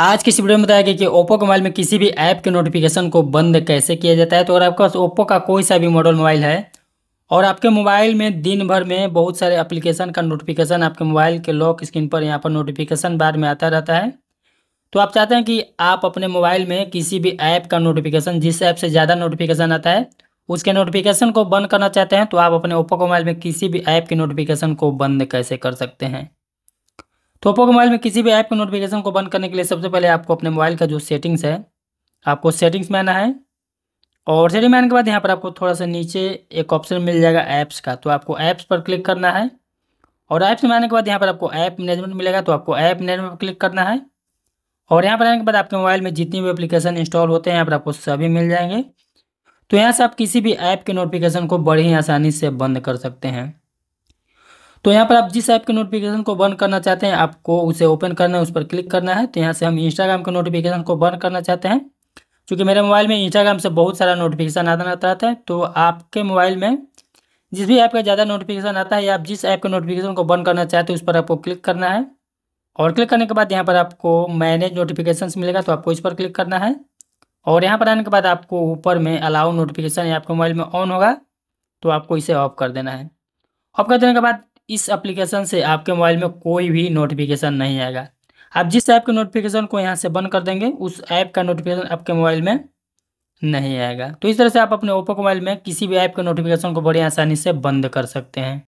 आज की इस वीडियो में बताया गया कि ओप्पो के मोबाइल में किसी भी ऐप के नोटिफिकेशन को बंद कैसे किया जाता है तो अगर आपके पास ओप्पो का कोई सा भी मॉडल मोबाइल है और आपके मोबाइल में दिन भर में बहुत सारे एप्लीकेशन का नोटिफिकेशन आपके मोबाइल के लॉक स्क्रीन पर यहाँ पर नोटिफिकेशन बार में आता रहता है तो आप चाहते हैं कि आप अपने मोबाइल में किसी भी ऐप का नोटिफिकेशन जिस ऐप से ज़्यादा नोटिफिकेशन आता है उसके नोटिफिकेशन को बंद करना चाहते हैं तो आप अपने ओप्पो मोबाइल में किसी भी ऐप के नोटिफिकेशन को बंद कैसे कर सकते हैं तो ओप्पो के मोबाइल में किसी भी ऐप के नोटिफिकेशन को बंद करने के लिए सबसे पहले आपको अपने मोबाइल का जो सेटिंग्स है आपको सेटिंग्स में आना है और सेटिंग में आने के बाद यहाँ पर आपको थोड़ा सा नीचे एक ऑप्शन मिल जाएगा ऐप्स का तो आपको ऐप्स पर क्लिक करना है और ऐप्स में आने के बाद यहाँ पर आपको ऐप मैनेजमेंट मिलेगा तो आपको ऐप मैनेजमेंट पर क्लिक करना है और यहाँ पर आने के बाद आपके मोबाइल में जितने भी एप्लीकेशन इंस्टॉल होते हैं यहाँ पर आपको सभी मिल जाएंगे तो यहाँ से आप किसी भी ऐप के नोटिफिकेशन को बड़ी ही आसानी से बंद कर सकते हैं तो यहाँ पर आप जिस ऐप के नोटिफिकेशन को बंद करना चाहते हैं आपको उसे ओपन करना है उस पर क्लिक करना है तो यहाँ से हम इंस्टाग्राम के नोटिफिकेशन को बंद करना चाहते हैं क्योंकि मेरे मोबाइल में इंस्टाग्राम से बहुत सारा नोटिफिकेशन आता रहता है तो आपके मोबाइल में जिस भी ऐप का ज़्यादा नोटिफिकेशन आता है या आप जिस ऐप के नोटिफिकेशन को बंद करना चाहते हैं उस पर आपको क्लिक करना है और क्लिक करने के बाद यहाँ पर आपको मैनेज नोटिफिकेशन मिलेगा तो आपको इस पर क्लिक करना है और यहाँ पर आने के बाद आपको ऊपर में अलाउ नोटिफिकेशन आपके मोबाइल में ऑन होगा तो आपको इसे ऑफ कर देना है ऑफ कर देने के बाद इस एप्लीकेशन से आपके मोबाइल में कोई भी नोटिफिकेशन नहीं आएगा आप जिस ऐप के नोटिफिकेशन को यहाँ से बंद कर देंगे उस ऐप का नोटिफिकेशन आपके मोबाइल में नहीं आएगा तो इस तरह से आप अपने ओप्पो मोबाइल में किसी भी ऐप के नोटिफिकेशन को बड़ी आसानी से बंद कर सकते हैं